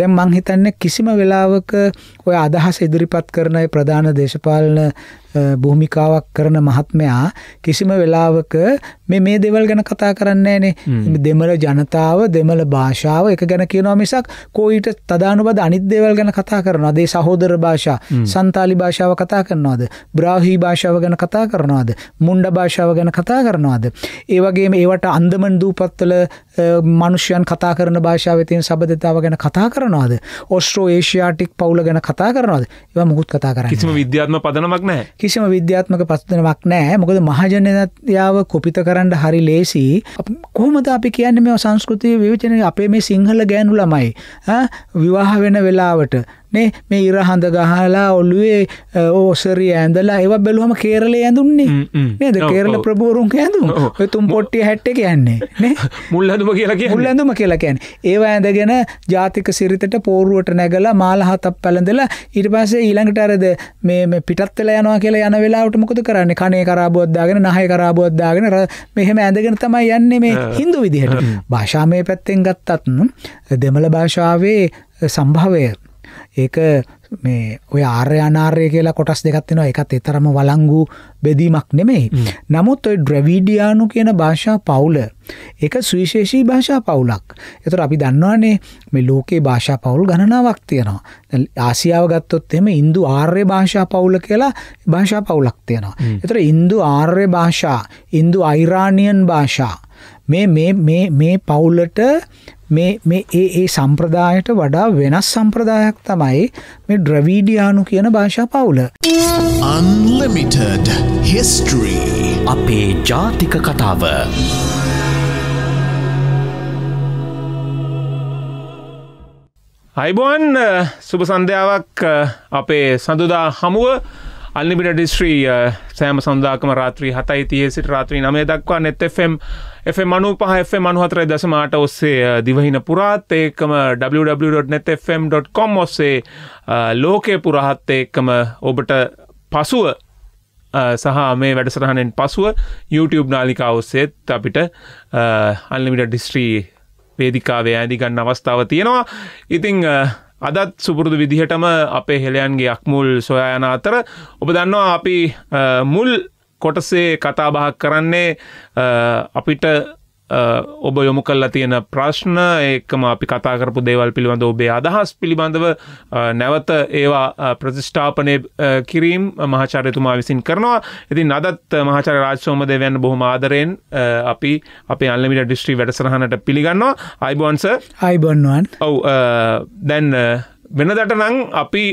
දැන් මං හිතන්නේ කිසිම වෙලාවක ඔය අදහස් ඉදිරිපත් කරන ප්‍රධාන දේශපාලන භූමිකාවක් කරන මහත්මයා කිසිම වෙලාවක මේ මේ දෙවල් ගැන කතා කරන්නේ නේ දෙමළ ජනතාව දෙමළ භාෂාව එක ගැන කියනවා මිසක් කෝයිට තදානුබද අනිත් දෙවල් ගැන කතා කරනවා දේ සහෝදර භාෂා සන්තාලි භාෂාව කතා කරනවාද බ්‍රාහී භාෂාව ගැන කතා කරනවාද මුන්ඩ භාෂාව ගැන කතා කරනවාද ඒවගේම ඒවට අන්දමන් දූපත්වල මනුෂ්‍යයන් කතා කරන භාෂාවතින් සබධතාව ගැන කතා කරනවාද ඔස්ට්‍රෝ ඒෂයාටික් පවුල ගැන කතා කරනවාද ඒවා මුකුත් කතා කර කිසිම විද්‍යාත්ම පදනමක් නෑ කිසිම විද්‍යාත්මක පස්තනමක් නෑ මොකද මහජනයාව කොපිත කර කරන්න හරි ලේසි කොහොමද අපි කියන්නේ මේ සංස්කෘතිය විවචනය අපේ මේ සිංහල ගෑනු ළමයි විවාහ වෙන වෙලාවට නේ මේ ඉර හඳ ගහලා ඔල්ලුවේ ඕසරිය ඇඳලා ඒව බැලුවම කේරලේ ඇඳුන්නේ නේද කේරල ප්‍රභූරුන් ඇඳුම් ඔය තුම් පොට්ටිය හැට්ට කියන්නේ නේ මුල් ඇඳුම කියලා කියන්නේ මුල් ඇඳුම කියලා කියන්නේ ඒව ඇඳගෙන ජාතික සිරිතට පෝරුවට නැගලා මාල හතක් පැලඳලා ඊට පස්සේ ඊළඟට අරද මේ මේ පිටත් වෙලා යනවා කියලා යන වෙලාවට මොකද කරන්නේ කනේ කරාබුවක් දාගෙන නහය කරාබුවක් දාගෙන මෙහෙම ඇඳගෙන තමයි යන්නේ මේ හින්දු විදිහට භාෂාමය පැත්තෙන් ගත්තත් දෙමළ භාෂාවේ සම්භවය ඒක මේ ඔය ආර්ය අනාර්ය කියලා කොටස් දෙකත්වෙනවා එකත් එතරම වලංගු බෙදීමක් නෙමෙයි. නමුත් ඔය ඩ්‍රැවිඩියානු කියන භාෂා පවුල එක සුවිශේෂී භාෂා පවුලක්. එතට අපි දන්නවානේ මේ ලෝකයේ භාෂා පවුල් ගණනාවක් තියෙනවා. ආසියාව ගත්තොත් එම ඉන්දු ආර්ය භාෂා පවුල කියලා භාෂා පවුලක් තියෙනවා. එතට ඉන්දු ආර්ය භාෂා ඉන්දු අයිරාණියන් භාෂා. මේ පවුලට මේ මේ ඒ ඒ සම්ප්‍රදායට වඩා වෙනස් සම්ප්‍රදායක් තමයි මේ ද්‍රවීඩියානු කියන භාෂා පවුල. Unlimited History අපේ ජාතික කතාව. අයිබෝන් සුභ සන්ධ්‍යාවක් අපේ සඳුදා හමුව අල්ලිමිට ඩිස්ත්‍රී සෑම සඳදාකම රාත්‍රී හතයි තිය සිට රාත්‍රී නමය දක්වා නෙත්තෆම් එමනු පහ මනු හතරයි දසමට ඔස්සේ දිවහින පුරාත් ඒකම www.netfm.com ඔස්සේ ලෝකය පුරහත් එක්කම ඔබට පසුව සහ මේ වැඩසරහණෙන් පසුව YouTube නාලිකා ඔස්සේත් අපිට අල්ලිමිට ඩිස්ට්‍රී වේදිකාවේ ඇදිගන්න අවස්ථාව තියෙනවා ඉතිං අදත් සුපුරුදු විදිහටම අපේ හෙළයන්ගේ අක්මුල් සොයායන අතර ඔබ දන්නවා අපි මුල් කොටසේ කතාබහක් කරන්නේ අපිට ඔබ යොමු කල්ලා තියෙන ප්‍රශ්න ඒකම අපි කතා කරපු දේවල් පිළිබඳ ඔබේ අදහස් පිළිබඳව නැවත ඒවා ප්‍රතිෂ්ඨාපනය කිරීම් මහාචාරයතුමා විසින් කරනවා ඉතින් අදත් මහාචර රාජසෝම දෙවයන්න බොහොම ආදරයෙන් අපි අපේ අල්ලමිට ඩිස්ට්‍රී වැඩසරහනට පිළිගන්නවා අයිබෝන්ස අයිබොන්වන් ඔව දැන් වෙනදට නං අපි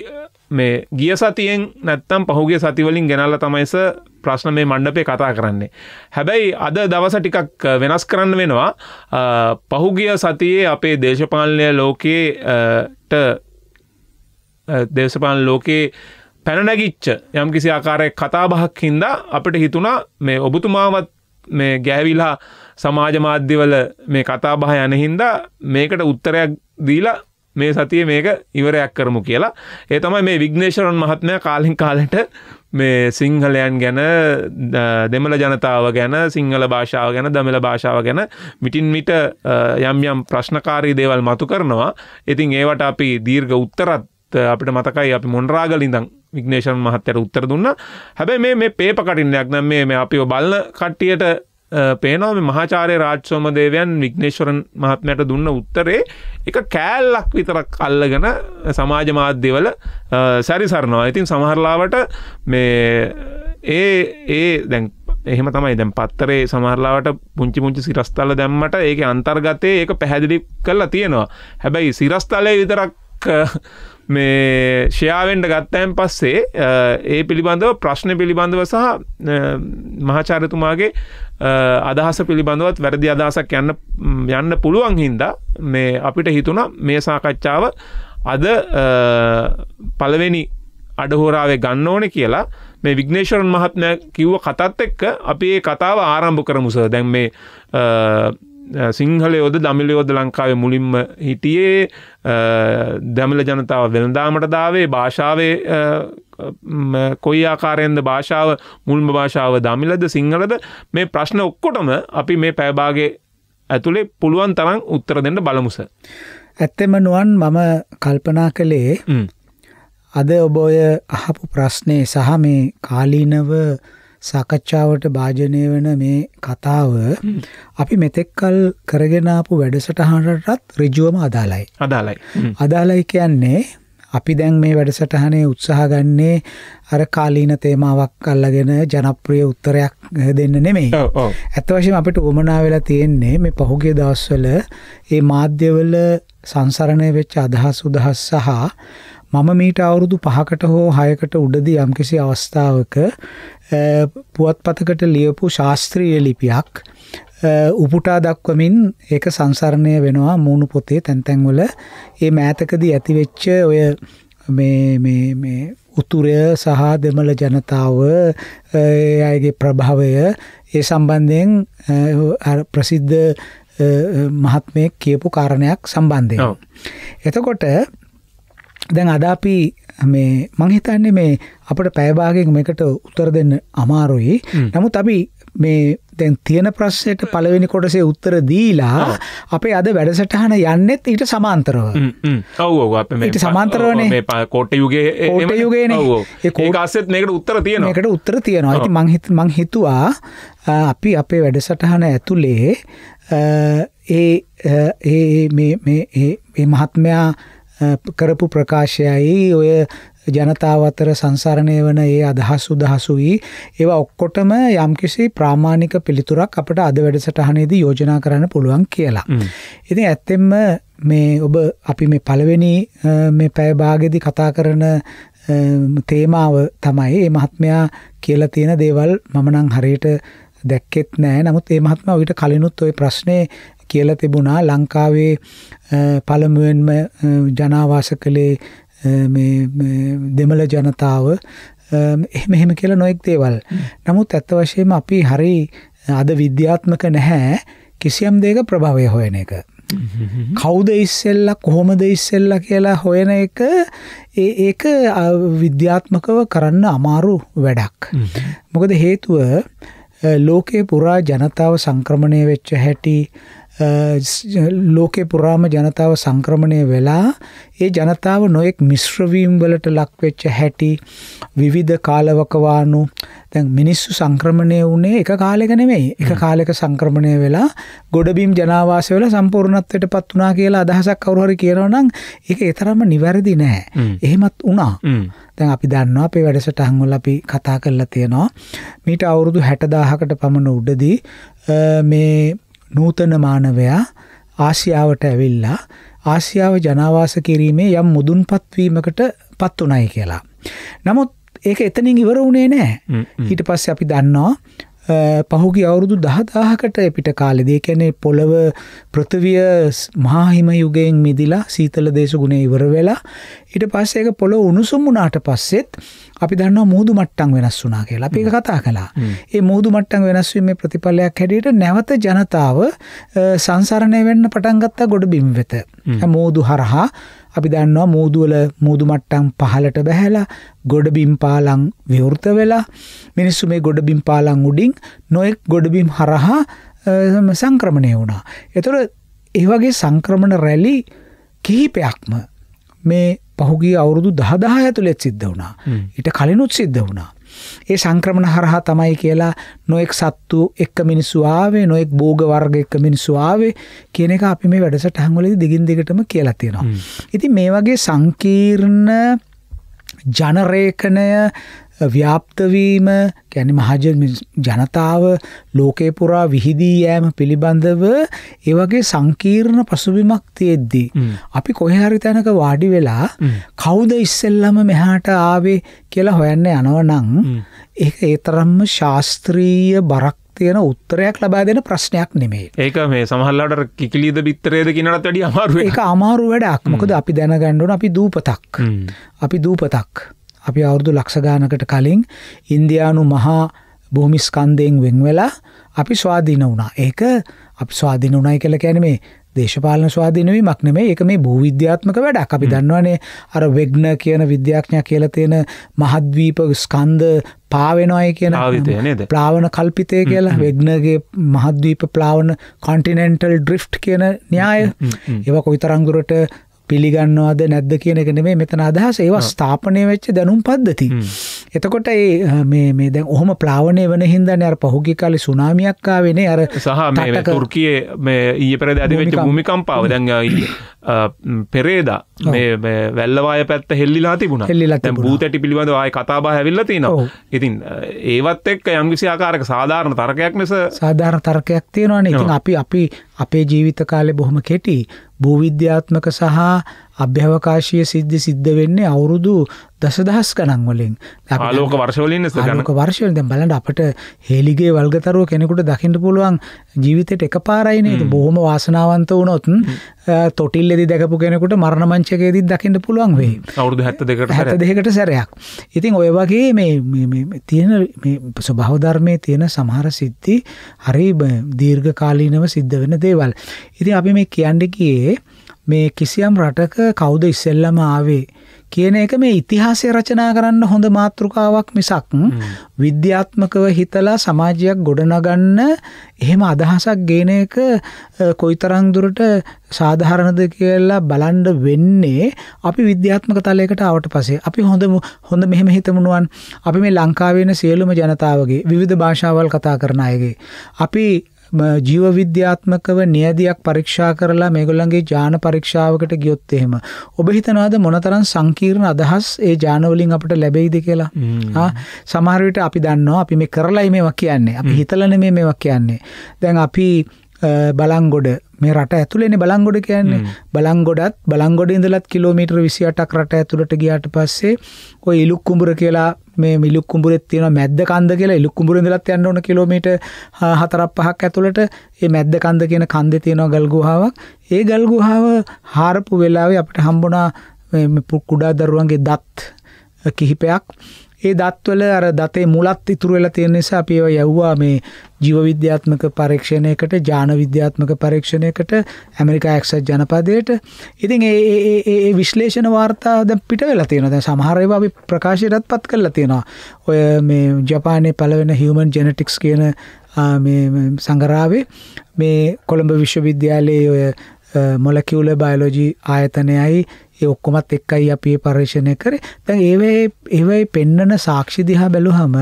මේ ගිය සතියෙන් නැත්තම් පහුගේ සතිවලින් ගෙනල්ල තමයිස ප්‍රශ්න මේ මණ්ඩපය කතා කරන්නේ. හැබැයි අද දවස ටිකක් වෙනස් කරන්න වෙනවා පහුගිය සතියේ අපේ දේශපාලනය ලෝකයේට දේශපාලන ලෝකයේ පැනනැගිච්ච යම් කිසි ආකාරයක් කතාබහක් හින්දා අපට හිතුණා මේ ඔබතුමාවත් මේ ගෑවිලා සමාජ මාධ්‍යවල මේ කතාබහ යන හින්දා මේකට උත්තරයක් දීලා මේ සතිය මේක ඉවරයක් කරමු කියලා ඒ තමයි මේ විග්නේශරන් මහත්මය කාලින් කාලට මේ සිංහලයන් ගැන දෙමළ ජනතාව ගැන සිංහල භාෂාව ගැන දමළ භාෂාව ගැන මිටින් මිට යම් යම් ප්‍රශ්නකාරී දේවල් මතු කරනවා ඉතින් ඒවට අපි දීර්ඝ උත්තරත් අපිට මතකයි අපි මොන්රාගලින්දන් විග්නේශන් මහත්තයට උත්තර දුන්න හැබැයි මේ මේ පේප කටින්නයක් නම් මේ අපි බලන කට්ටියට පේනව මහාචාරය රාජ්සෝමදේවයන් විග්නේශ්වරන් මහත්මයට දුන්න උත්තරේ එක කෑල්ලක් විතරක් අල්ලගෙන සමාජ මාධ්‍යවල සැරිසරනවා ඉතින් සමහරලාවට මේ ඒ ඒ දැන් එහෙම තමයි දැන් පත්තරේ සමහරලාවට පුංචි පුංචි සිරස්තල දැම්මට ඒක අන්තර්ගතය ඒක පැහැදිලි කරලා තියෙනවා හැබැයි සිරස්තලය විතරක් මේ ෂයාාවෙන්ට ගත්තයන් පස්සේ ඒ පිළිබඳව ප්‍රශ්න පිළිබඳව සහ මහාචාරතුමාගේ අදහස පිළිබඳවත් වැරදි අදහසක් යන්න යන්න පුළුවන් හින්දා මේ අපිට හිතුණා මේ සාකච්ඡාව අද පළවෙනි අඩහෝරාවේ ගන්න ඕනේ කියලා මේ විග්නේශ්වරන් මහත්මයා කිව්ව කතාත් එක්ක අපි මේ කතාව ආරම්භ කරමු සර්. දැන් මේ සිංහල යෝද දමිල යෝද ලංකාවේ මුලින්ම හිටියේ දැමිල ජනතාව වෙළදාමට දාවේ භාෂාවේ කොයි ආකාරයෙන්ද භාෂාව මුල්ම භාෂාව දමිලද සිංහලද මේ ප්‍රශ්න ඔක්කොටම අපි මේ පැබාගේ ඇතුළේ පුළුවන් තරම් උත්තර දෙන්න බලමුස. ඇත්තෙම නුවන් මම කල්පනා කළේ අද ඔබෝය අහපු ප්‍රශ්නය සහ මේ කාලීනව සාකච්ඡාවට භාජනය වෙන මේ කතාව අපි මෙතෙක්කල් කරගෙන ආපු වැඩසටහනටත් ඍජුවම අදාළයි. අදාළයි. අදාළයි කියන්නේ අපි දැන් මේ වැඩසටහනේ උත්සාහ ගන්නේ අර කාලීන තේමාවක් අල්ලගෙන ජනප්‍රිය උත්තරයක් දෙන්න නෙමෙයි. ඇත්ත වශයෙන්ම අපිට උවමනා වෙලා තියෙන්නේ මේ පහුගිය දවස්වල මේ මාධ්‍යවල සංසරණය වෙච්ච අදහස් උදහස් සහ මම මීට අවුරුදු 5කට හෝ 6කට උඩදී යම්කිසි අවස්ථාවක පුවත්පතකට ලියපු ශාස්ත්‍රීය ලිපියක් උපුටා දක්වමින් ඒක සංසරණය වෙනවා මූණු පොතේ තැන් තැන් වල ඒ මෑතකදී ඇතිවෙච්ච ඔය මේ මේ මේ උතුරය සහ දෙමළ ජනතාව අයගේ ප්‍රභාවය ඒ සම්බන්ධයෙන් ප්‍රසිද්ධ මහත්මයෙක් කියපු කාරණයක් සම්බන්ධය. එතකොට දැන් අද අපි මේ මං හිතන්නේ මේ අපිට පැය භාගයක මේකට උත්තර දෙන්න අමාරුයි. නමුත් අපි මේ දැන් තියෙන ප්‍රශ්නයට පළවෙනි කොටසේ උත්තර දීලා අපේ අද වැඩසටහන යන්නෙත් ඊට සමාන්තරව. ඔව් ඔව් අපි මේ ඊට සමාන්තරවනේ මේ කෝට යුගයේ කෝට යුගයේනේ. ඒ කෝටාසෙත් මේකට උත්තර තියෙනවා. මේකට උත්තර තියෙනවා. ඉතින් මං හිත මං හිතුවා අපි අපේ වැඩසටහන ඇතුලේ ඒ ඒ මේ මේ මේ මහත්මයා කරපු ප්‍රකාශයයි ඔය ජනතාව අතර සංසරණය වන ඒ අදහසු දහසුයි ඒවා ඔක්කොටම යම්කිසි ප්‍රාමාණික පිළිතුරක් අපට අද වැඩසටහනේදී යෝජනා කරන්න පුළුවන් කියලා. ඉතින් ඇත්තෙන්ම මේ ඔබ අපි මේ පළවෙනි මේ පැය භාගෙදී කතා කරන තේමාව තමයි මේ මහත්මයා කියලා තියෙන දේවල් මම නම් හරියට දැක්කෙත් නෑ නමුත් ඒ මහත්මයා ඔයිට කලිනුත් ওই ප්‍රශ්නේ කියල තිබුණා ලංකාවේ පළමුුවෙන්ම ජනාවාස කළේ දෙමළ ජනතාව එහෙම කියල නොෙක් දේවල් නමුත් ඇත්ත වශයෙන්ම අපි හරි අද විද්‍යාත්මක නැහැ කිසියම් දේක ප්‍රභාවය හොයන එක. කෞුද ඉස්සෙල්ල කොහොමද ඉස්සෙල්ල කියලා හොයන එක ඒක විද්‍යාත්මකව කරන්න අමාරු වැඩක්. මොකද හේතුව ලෝකයේ පුරා ජනතාව සංක්‍රමණය වෙච්ච හැටි ලෝකේ පුරාම ජනතාව සංක්‍රමණය වෙලා ඒ ජනතාව නොයෙක් මිශ්‍රවීම් වලට ලක්වෙච්ච හැටි විවිධ කාලවකවානු දැන් මිනිස්සු සංක්‍රමණය වුණේ එක කාලෙක නෙමෙයි එක කාලෙක සංක්‍රමණය වෙලා ගොඩබිම් ජනාවාසය වල සම්පූර්ණත්වයට පත් වුණා කියලා අදහසක් කවුරු හරි කියනවා නම් ඒක ඒ තරම්ම නිවැරදි නෑ. එහෙමත් වුණා. දැන් අපි දන්නවා අපේ වැඩසටහන් වල අපි කතා කරලා තියෙනවා. මීට අවුරුදු 60000කට පමණ උඩදී මේ නූතන මානවයා ආසියාවට ඇවිල්ලා ආසියාව ජනවාස කිරීමේ යම් මුදුන්පත්වීමකට පත් උනායි කියලා. නමුත් ඒක එතනින් ඉවර වුණේ නෑ. ඊට පස්සේ අපි දන්නවා පහුගිය අවුරුදු 10000කට පිට කාලෙදී කියන්නේ පොළව පෘථිවිය මහා හිම යුගයෙන් මිදිලා සීතල දේශගුණේ ඉවර වෙලා ඊට පස්සේ ඒක පොළොව උණුසුම් වුණාට පස්සෙත් අපි දන්නවා මුහුදු මට්ටම් වෙනස් වුණා කියලා. අපි ඒක කතා කළා. ඒ මුහුදු මට්ටම් වෙනස් වීමේ ප්‍රතිඵලයක් හැටියට නැවත ජනතාව සංසරණය වෙන්න පටන් ගත්තා ගොඩබිම් වෙත. මුහුදු හරහා අපි දන්නවා මූදුවල මූදු මට්ටම් පහලට බැහැලා ගොඩබිම් පාලං විවෘත වෙලා මිනිස්සු මේ ගොඩබිම් පාලං උඩින් නොයෙක් ගොඩබිම් හරහා සංක්‍රමණය වුණා. එතොට ඒවගේ සංක්‍රමණ රැලි කිහිපයක්ම මේ පහුගේ අවුරුදු දහදාහ ඇතුළෙත් සිද්ධ වුණා ඊට කලිනුත් සිද්ධ වුණා ඒ සංක්‍රමණ හරහා තමයි කියලා නොයෙක් සත්තු එක්ක මිනිස්සු ආවේ නොයෙක් භෝග වර්ග එක්ක මිනිස්සු ආවේ කියන එක අපි මේ වැඩසටහන් වලදී දිගින් දිගටම කියලා තියෙනවා. ඉතින් මේ වගේ සංකීර්ණ ජනරේඛණය ව්‍යාප්තවීම ගැන මහජ ජනතාව ලෝකේ පුරා විහිදී යෑම පිළිබඳව ඒවගේ සංකීර්ණ පසුබිමක් තියෙද්දී. අපි කොහහරි තැනක වාඩි වෙලා කෞුද ඉස්සෙල්ලම මෙහාට ආවේ කියලා හොයන්න යනවනං ඒ ඒතරම්ම ශාස්ත්‍රීය බරක් තියෙන උත්තරයක් ලබා දෙන ප්‍රශ්නයක් නෙමේ ඒක මේ සහල්ලට කිකිලීද බිත්තරේද කිනට වැඩි අමාරුව එක අමාරු වැඩක් මොකද අපි දැනගණ්ඩුන අපි දූපතක් අපි දූපතක් අපි අවුරුදු ලක්ෂගානකට කලින් ඉන්දයානු මහා භූමිස්කන්දයෙන් වෙන් වෙලා අපි ස්වාධීන වුණා ඒක අප ස්වාධීන වුණයි කළ කැනීමේ දේශපාලන ස්වාධීනවී මක්නමේ එක මේ භූවිද්‍යාත්මක වැඩ අපි දන්නවනේ අර වෙග්න කියන විද්‍යාඥා කියල තියෙන මහද්වීප ස්කන්ද පාවෙනයි කියන ප්ලාවන කල්පිතය කියලා වෙග්නගේ මහද්වීප ප්ලාවන කොන්ටිනෙන්ටල් ඩ්‍රිෆ් කියන න්‍යාය ඒව කොයිතරංගුරට පිළිගන්නවද නැද්ද කියන එක නෙමේ මෙතන අදහස ඒවා ස්ථාපනය වෙච්ච දැනුම් පද්ධති. එතකොට ඒ මේ මේ දැන් ඔහොම ප්ලාවනය වෙන හින්දානේ අර පහුගිය කාලේ සුනාමියක් ආවේනේ අර සහ මේ තුර්කියේ මේ ඊයේ පෙරේදා ඇති වෙච්ච භූමිකම්පාව දැන් පෙරේදා මේ වැල්ලවාය පැත්ත හෙල්ලිලා තිබුණා. දැන් භූතැටි පිළිබඳව ආයේ කතාබහ ඇවිල්ලා තිනවා. ඉතින් ඒවත් එක්ක යම්කිසි ආකාරයක සාධාරණ තර්කයක් ලෙස සාධාරණ තර්කයක් තියෙනවානේ. ඉතින් අපි අපි අපේ ජීවිත කාලේ බොහොම කෙටි භූවිද්‍යාත්මක සහ අභ්‍යවකාශය සිද්ධි සිද්ධ වෙන්නේ අවුරුදු දසදහස් ගණන් වලින් ආලෝක වර්ෂවලින් ආලෝක වර්ෂවල දැන් බලන්න අපිට හේලිගේ වල්ගතරුව කෙනෙකුට දකින්න පුළුවන් ජීවිතේට එකපාරයි නේද බොහොම වාසනාවන්ත වුණොත් තොටිල්ලේදී දැකපු කෙනෙකුට මරණ මංචකයේදී දකින්න පුළුවන් වෙයි අවුරුදු 72කට 72කට සැරයක් ඉතින් ඔය වගේ මේ මේ තියෙන මේ ස්වභාව ධර්මයේ තියෙන සමහර සිද්ධි හරි දීර්ඝ කාලීනව සිද්ධ වෙන දේවල් ඉතින් අපි මේ කියන්නේ කියේ මේ කිසියම් රටක කවුද ඉස්සෙල්ලම ආවේ කියන එක මේ ඉතිහාසය රචනා කරන්න හොඳ මාතෘකාවක් මිසක් විද්‍යාත්මකව හිතලා සමාජයක් ගොඩනගන්න එහෙම අදහසක් ගේන එක කොයිතරම් දුරට සාධාරණද කියලා බලන්න වෙන්නේ අපි විද්‍යාත්මක තලයකට ආවට පස්සේ අපි හොඳ හොඳ මෙහෙම හිතමුණුවන් අපි මේ ලංකාවේ ඉන්න සියලුම ජනතාවගේ විවිධ භාෂාවල් කතා කරන අයගේ අපි ජීව විද්‍යාත්මකව නියදියක් පරීක්ෂා කරලා මේගොල්ලන්ගේ ජාන පරීක්ෂාවකට ගියොත් එහෙම ඔබ හිතනවාද මොනතරම් සංකීර්ණ අදහස් ඒ ජානවලින් අපට ලැබෙයිද කියලා සමහර විට අපි දන්නවා අපි මේ කරලයි මේවා කියන්නේ අපි හිතලනේ මේවා කියන්නේ දැන් අපි බලංගොඩ මේ රට ඇතුළේනේ බලංගොඩ කියන්නේ බලංගොඩත් බලංගොඩ ඉඳලත් කිලෝමීටර් 28ක් රට ඇතුළට ගියාට පස්සේ ওই ඉලුක් කුඹුර කියලා මේ මිලුක් කුඹුරෙත් තියෙන මැද්ද කන්ද කියලා ඉලුක් කුඹුර ඉඳලත් යන්න ඕන කිලෝමීටර් 4ක් 5ක් ඇතුළට මේ මැද්ද කන්ද කියන කන්දේ තියෙන ගල් ගුහාවක් ඒ ගල් ගුහාව හාරපු වෙලාවේ අපිට හම්බුණා මේ කුඩා දරුවන්ගේ දත් කිහිපයක් ඒ දත්වල අර දතේ මුලත් ඉතුරු වෙලා තියෙන නිසා අපි ඒවා යවුවා මේ ජීව විද්‍යාත්මක පරීක්ෂණයකට ජාන විද්‍යාත්මක පරීක්ෂණයකට ඇමරිකා එක්සත් ජනපදයට ඉතින් ඒ ඒ ඒ විශ්ලේෂණ වාර්තා දැන් පිට වෙලා තියෙනවා දැන් සමහර ඒවා අපි ප්‍රකාශයටත්පත් කරලා තියෙනවා ඔය මේ ජපානයේ පළවෙනි හියුමන් ජෙනටික්ස් කියන මේ සංගරාවේ මේ කොළඹ විශ්වවිද්‍යාලයේ ඔය මොලකියුලර් බයොලොජි ආයතනයයි ඒ ඔක්කොමත් එක්කයි අපි මේ පරිශ්‍රණය කරේ. දැන් ඒවේ ඒවේ පෙන්නන සාක්ෂි දිහා බැලුවම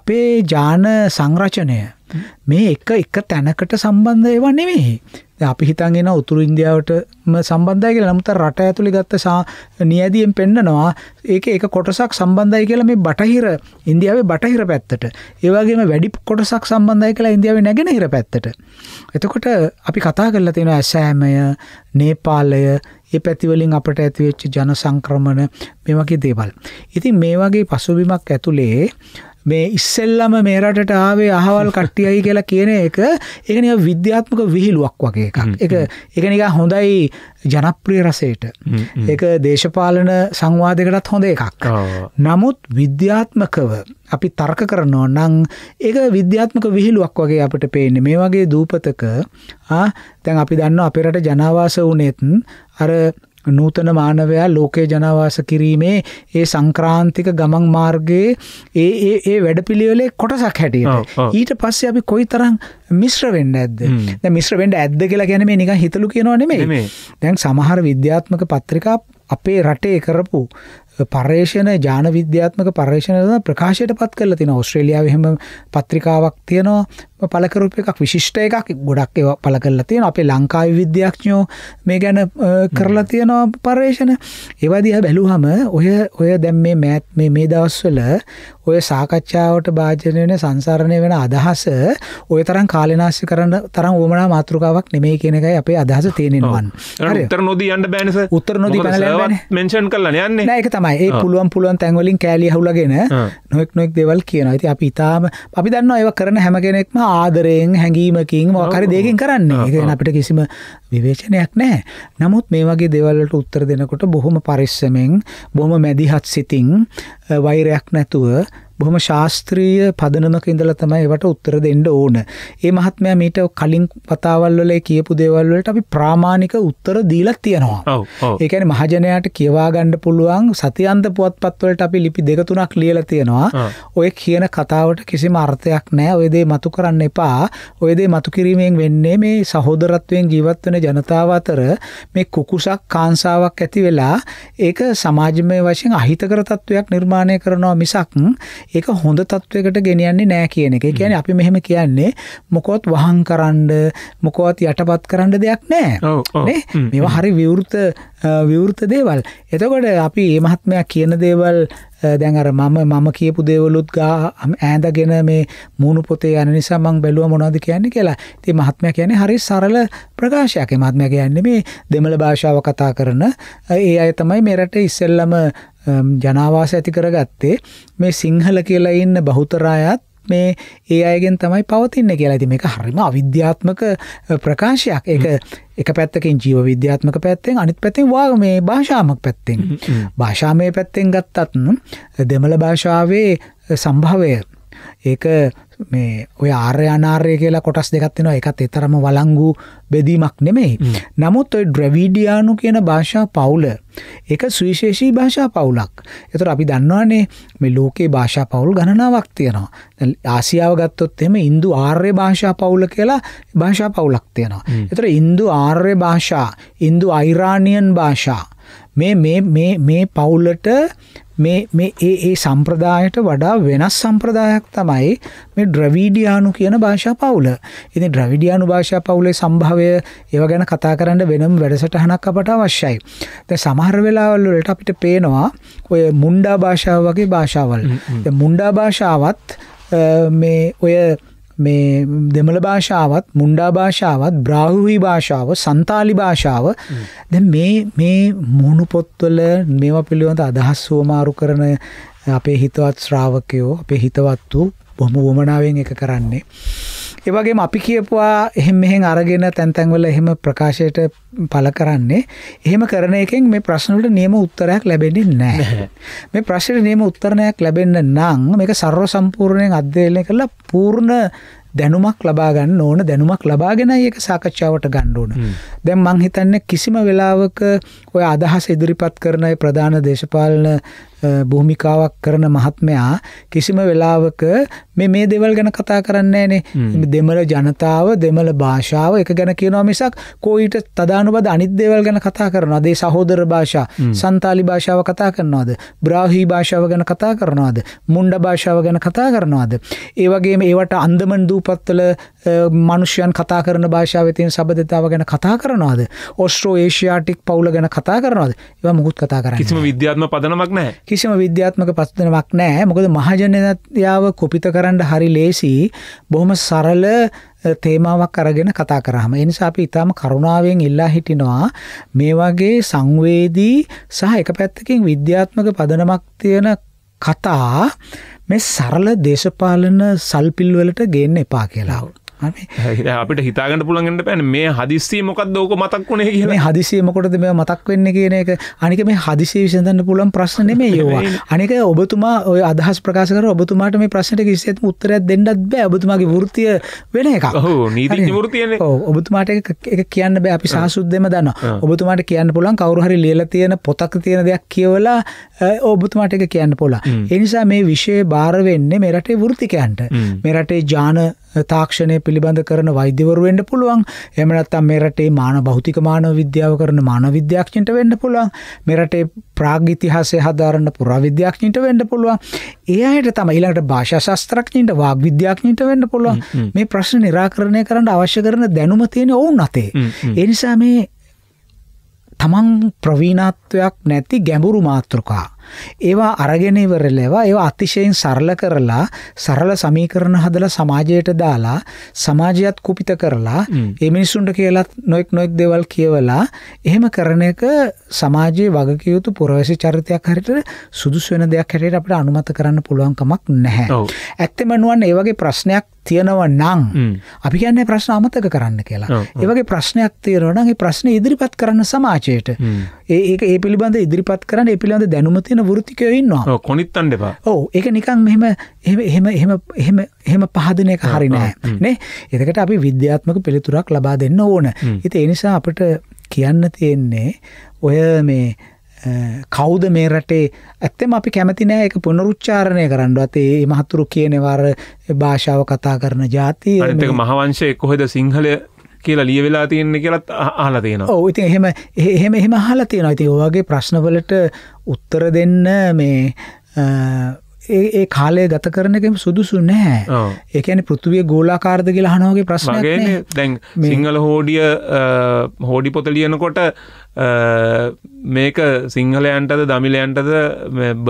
අපේ ඥාන සංරචනය මේ එක එක තැනකට සම්බන්ධ ඒවා නෙමෙයි. අපි හිතන් එන උතුරු ඉන්දියාවටම සම්බන්ධයි කියලා. නමුත් රට ඇතුලේ ගත්ත නියැදියෙන් පෙන්නනවා ඒක ඒක කොටසක් සම්බන්ධයි කියලා මේ බටහිර ඉන්දියාවේ බටහිර පැත්තට. ඒ වගේම වැඩි කොටසක් සම්බන්ධයි කියලා ඉන්දියාවේ නැගෙනහිර පැත්තට. එතකොට අපි කතා කරලා තියෙනවා ඇසෑමය, නේපාලය, ඒ පැතිවලින් අපට ඇතිවෙච්ච ජන සංක්‍රමණ මේ වගේ දේවල්. ඉතින් මේ වගේ පසුබිමක් ඇතුලේ මේ ඉස්සෙල්ලම මේ රටට ආවේ අහවල් කට්ටියයි කියලා කියන එක ඒක නිකන් විද්‍යාත්මක විහිළුවක් වගේ එකක්. ඒක ඒක නිකන් හොඳයි ජනප්‍රිය රසයට. ඒක දේශපාලන සංවාදයකටත් හොඳ එකක්. නමුත් විද්‍යාත්මකව අපි තර්ක කරනවා නම් ඒක විද්‍යාත්මක විහිළුවක් වගේ අපිට පේන්නේ. මේ වගේ දූපතක ආ දැන් අපි දන්නවා අපේ රට ජනාවාස වුණෙත් අර නූතන මානවයා ලෝකේ ජනවාස කිරීමේ ඒ සංක්‍රාන්තික ගමන් මාර්ගයේ ඒ ඒ ඒ වැඩපිළිවෙලේ කොටසක් හැටියට ඊට පස්සේ අපි කොයි තරම් මිශ්‍ර වෙන්න ඇද්ද දැන් මිශ්‍ර වෙන්න ඇද්ද කියලා ගැන මේ නිකන් හිතලු කියනවා නෙමෙයි දැන් සමහර විද්‍යාත්මක පත්‍රිකා අපේ රටේ කරපු පර්ේෂණ ජාන විද්‍යාත්මක පර්ේෂණ ප්‍රකාශයට පත් කරලා තින ඔස්ට්‍රේලියාව හෙම පත්‍රිකාවක් තියෙනවා පළකරප එකක් විශිෂ්ට එකක් ගොඩක් ඒව පළ කරලා තියෙන අපේ ලංකාව විද්‍යාඥෝ මේ ගැන කරලා තියෙනවා පර්ේෂණ ඒවදිහ බැලුහම ඔය ඔය දැම් මේ මෑත් මේ දවස්වල ඔය සාකච්ඡාවට භාජනය වෙන සංසාරණය වෙන අදහස ඔය තරම් කාලනාශි කරන්න තරම් ඕමනා මාතෘකාවක් නෙමේ කෙනකයි අපේ අදහස තියෙනවන් උත්තර නොදී යන්න බෑනස උත්තර නොදී මෙන්ෂන් කරලා යන්න එක තමයි ඒ පුළුවන් පුළුවන් තැන්වලින් කෑලි හුලගෙන නොෙක් නොෙක් දෙවල් කියන ඇති අපි ඉතාම අපි දන්න ඒව කරන හැමගෙනෙක්ම ආදරයෙන් හැඟීමකින් මොකරි දෙකින් කරන්නේ ඒ අපිට කිසිම විවේචනයක් නෑ නමුත් මේ වගේ දෙවල්ලට උත්තර දෙනකොට බොහොම පරිස්සමෙන් බොහොම මැදිහත් සිතින් වෛරයක් නැතුව බොහොම ශාස්ත්‍රීය පදනමක ඉඳලා තමයි ඒවට උත්තර දෙන්න ඕන. ඒ මහත්මයා මීට කලින් වතාවල් වල කියපු දේවල් වලට අපි ප්‍රාමාණික උත්තර දීලා තියෙනවා. ඒ කියන්නේ මහජනයාට කියවා ගන්න පුළුවන් සතියන්ත පුවත්පත් වලට අපි ලිපි දෙක තුනක් ලියලා තියෙනවා. ඔය කියන කතාවට කිසිම අර්ථයක් නැහැ. ඔය දේ මතු කරන්න එපා. ඔය දේ මතු කිරීමෙන් වෙන්නේ මේ සහෝදරත්වයෙන් ජීවත් වෙන ජනතාව අතර මේ කුකුසක් කාංසාවක් ඇති වෙලා ඒක සමාජමය වශයෙන් අහිතකර තත්වයක් නිර්මාණය කරනවා මිසක් ඒක හොඳ තත්වයකට ගෙනියන්නේ නෑ කියන එක. ඒ කියන්නේ අපි මෙහෙම කියන්නේ මොකවත් වහං කරන්න, මොකවත් යටපත් කරන්න දෙයක් නෑ. නේ? මේවා හරි විවෘත විවෘත දේවල්. එතකොට අපි මේ මහත්මයා කියන දේවල් දැන් අර මම මම කියපු දේවලුත් ගා ඈඳගෙන මේ මූණු පොතේ යන නිසා මම බැලුවා මොනවද කියන්නේ කියලා. ඉතින් මහත්මයා කියන්නේ හරි සරල ප්‍රකාශයක්. මහත්මයා කියන්නේ මේ දෙමළ භාෂාව කතා කරන ඒ අය තමයි මේ රටේ ඉස්සෙල්ලම ජනවාස ඇති කරගත්තේ මේ සිංහල කියලා ඉන්න බහුතරායත් මේ ඒ අයගෙන් තමයි පවතින්න කියලා ඇති මේක හරිම අවිද්‍යාත්මක ප්‍රකාශයක් එක එක පැත්තකින් ජීව විද්‍යාත්මක පැත්තෙන් අනිත් පැත්තෙන් වා මේ භාෂාමක් පැත්තෙන් භාෂාමය පැත්තෙන් ගත්තත්නු දෙමළ භාෂාවේ සම්භාවය ඒක මේ ඔය ආර්ය අනාර්ය කියලා කොටස් දෙකත්වෙනවා එකත් එතරම වලංගු බෙදීමක් නෙමෙයි. නමුත් ඔය ඩ්‍රැවිඩියානු කියන භාෂා පවුල එක සුවිශේෂී භාෂා පවුලක්. එතකොට අපි දන්නවානේ මේ ලෝකේ භාෂා පවුල් ගණනාවක් තියෙනවා. ආසියාව ගත්තොත් එහෙම Hindu ආර්ය භාෂා පවුල කියලා භාෂා පවුලක් තියෙනවා. එතකොට Hindu ආර්ය භාෂා, Hindu අයිරානියන් භාෂා මේ මේ මේ මේ පවුලට මේ මේ ඒ ඒ සම්ප්‍රදායට වඩා වෙනස් සම්ප්‍රදායක් තමයි මේ ද්‍රවිඩියානු කියන භාෂා පවුල. ඉතින් ද්‍රවිඩියානු භාෂා පවුලේ සම්භාවය ඒව ගැන කතා කරන්න වෙනම වැඩසටහනක් අපට අවශ්‍යයි. දැන් සමහර වෙලාවල් වලට අපිට පේනවා ඔය මුණ්ඩා භාෂාව වගේ භාෂාවල්. දැන් මුණ්ඩා භාෂාවත් මේ ඔය මේ දෙමළ භාෂාවත් මුන්ඩා භාෂාවත් බ්‍රාහුවී භාෂාව සන්තාලි භාෂාව දැ මේ මේ මුණු පොත්වල මේවා පිළිබඳ අදහස් සෝමාරු කරන අපේ හිතවත් ශ්‍රාවකයෝ අපේ හිතවත් වූ බොහොම වුවමනාවෙන් එක කරන්නේ. ඒවගේම අපි කියපුවා එහෙම මෙහෙන් අරගෙන තැන්තැන්වල එහෙම ප්‍රකාශයට පල කරන්නේ එහෙම කරන එකෙන් මේ ප්‍රශ්නට නියම උත්තරයක් ලැබෙන්නේ නෑ මේ ප්‍රශ්නයට නියම උත්තරණයක් ලැබෙන්න නම් මේක සර්ව සම්පූර්ණයෙන් අධ්‍යයනය කරලා පූර්ණ දැනුමක් ලබා ගන්න ඕන දැනුමක් ලබාගෙනයි ඒක සාකච්ඡාවට ගන්න ඕන. දැන් මං හිතන්නේ කිසිම වෙලාවක ඔය අදහස් ඉදිරිපත් කරන ප්‍රධාන දේශපාලන භූමිකාවක් කරන මහත්මයා කිසිම වෙලාවක මේ මේ දෙවල් ගැන කතා කරන්නේ නේ දෙමළ ජනතාව දෙමළ භාෂාව එක ගැන කියනවා මිසක් කෝයිට තදානුබද අනිත් දේවල් ගැන කතා කරනවා දේ සහෝදර භාෂා සන්තාලි භාෂාව කතා කරනවාද බ්‍රාහී භාෂාව ගැන කතා කරනවාද මුන්ඩ භාෂාව ගැන කතා කරනවාද ඒ වගේම ඒවට අන්දමන් දූපත්වල මනුෂ්‍යයන් කතා කරන භාෂාවතින් සබඳතාව ගැන කතා කරනවාද ඔස්ට්‍රෝ ඒෂයාටික් පවුල ගැන කතා කරනවාද ඒව මුකුත් කතා කර කිසිම විද්‍යාත්ම පදනමක් නෑ කිසිම විද්‍යාත්මක පස්තනමක් නෑ මොකද මහජනයාව කොපිත කරන්න හරි ලේසි බොහොම සරල තේමාවක් අරගෙන කතා කරහම එනිසා අපි ඉතාම කරුණාවෙන් ඉල්ලා හිටිනවා මේ වගේ සංවේදී සහ එක පැත්තකින් විද්‍යාත්මක පදනමක් තියෙන කතා මේ සරල දේශපාලන සල්පිල්වලට ගේන්න එපා කියලාවු. අපිට හිතාගට පුළන්ගට පැන මේ හදිස්සේ මොකක් දෝක මතක් වුණේ කිය හදිසේ මොකොටද මේ මතක් වෙන්න කියන එක අනික මේ හදිසේ විසඳන්න පුළන් ප්‍රශ්න මේ ඒවා අනික ඔබතුමා ඔය අදහස් ප්‍රකාශකර ඔබතුමාට මේ ප්‍රශ්නට කිසිත් උත්තරයක් දෙන්නත් බෑ ඔබතුමාගේ වෘතිය වෙන එක නීති ෘතිය ඔබතුමාට එක කියන්න බෑ අපි සහසුද්දෙම දන්න ඔබතුමාට කියන්න පුළන් කවරුහරි ලියල තියෙන පොතක් තියෙන දෙයක් කියවලා ඔබතුමාට එක කියන්න පොලා එනිසා මේ විෂය භාරවෙන්නේ මෙරටේ වෘතිකයන්ට මෙරටේ ජාන තාක්ෂණය පිළිබඳ කරන වෛද්‍යවරුවෙන්ට පුළුවන් එමනත්තම් මෙරටේ මාන භෞතික මානව විද්‍යාව කරන මානවිද්‍යක්ෂණයට වෙන්න පුළුවන් මෙරටේ ප්‍රාග්ගිතිහාසය හදාරන්න පුරාවිද්‍යාඥීට වෙන්න පුළුවන් ඒ අයට තම ඊළඟට භාෂාශස්ත්‍රක්ඥීට වාග විද්‍යාඥීට වෙන්න පුළුවන් මේ ප්‍රශ්න නිරාකරණය කරන්න අවශ්‍ය කරන දැනුම තියෙන ඔවුන් අතේ එනිසා මේ තමන් ප්‍රවීණත්වයක් නැති ගැඹුරු මාතෘකා ඒවා අරගෙන ඉවරලේවා ඒවා අතිශයින් සරල කරලා සරල සමීකරණ හදලා සමාජයට දාලා සමාජයත් කුපිත කරලා ඒ මිනිස්සුන්ට කියලත් නොයෙක් නොයෙක් දේවල් කියවලා එහෙම කරන එක සමාජයේ වගකියයුතු පුරවැසි චරිතයක් හරිට සුදුසු වෙන දෙයක් හැටියට අපිට අනුමත කරන්න පුළුවන්කමක් නැහැ. ඇත්තෙම නුවන් ඒ වගේ ප්‍රශ්නයක් තියෙනව නම් අපි කියන්නේ ප්‍රශ්න අමතක කරන්න කියලා. ඒ වගේ ප්‍රශ්නයක් තියෙනවා නම් ඒ ප්‍රශ්නේ ඉදිරිපත් කරන්න සමාජයට. ඒ ඒ පිළිබඳ ඉදිරිපත් කරන්න ඒ පිළිබඳ දැනුම තියෙන කරන වෘතිකයෝ ඉන්නවා කොනිත් අන්න එපා. ඔව් ඒක නිකන් මෙහෙම එහෙම එහෙම එහෙම එහෙම පහදන එක හරි නෑ නේ. එතකට අපි විද්‍යාත්මක පිළිතුරක් ලබා දෙන්න ඕන. ඉතින් ඒ නිසා අපිට කියන්න තියෙන්නේ ඔය මේ කෞද මේ රටේ ඇත්තම අපි කැමති නෑ එක පුනරුච්චාරණය කරන්නවත් ඒ මහතුරු කියනවර භාෂාව කතා කරන ජාති මහවංශය කොහෙද සිංහල කියලා ලිය වෙලා තියෙන්නේ කියලත් අහලා තියෙනවා ඔ ඉතින් එහෙම එහෙම එහෙම අහලා තියෙනවා ඉතින් ඔයගේ ප්‍රශ්නවලට උත්තර දෙන්න මේ ඒ කාලය ගත කරනකම සුදුසු නෑ ඒකන පෘතුවිය ගෝලාකාරද කියලා හනෝගේ ප්‍රශ්නගේ දැන් සිංහල හෝඩිය හෝඩි පොත ලියනකොට මේක සිංහලයන්ටද දමිලයන්ටද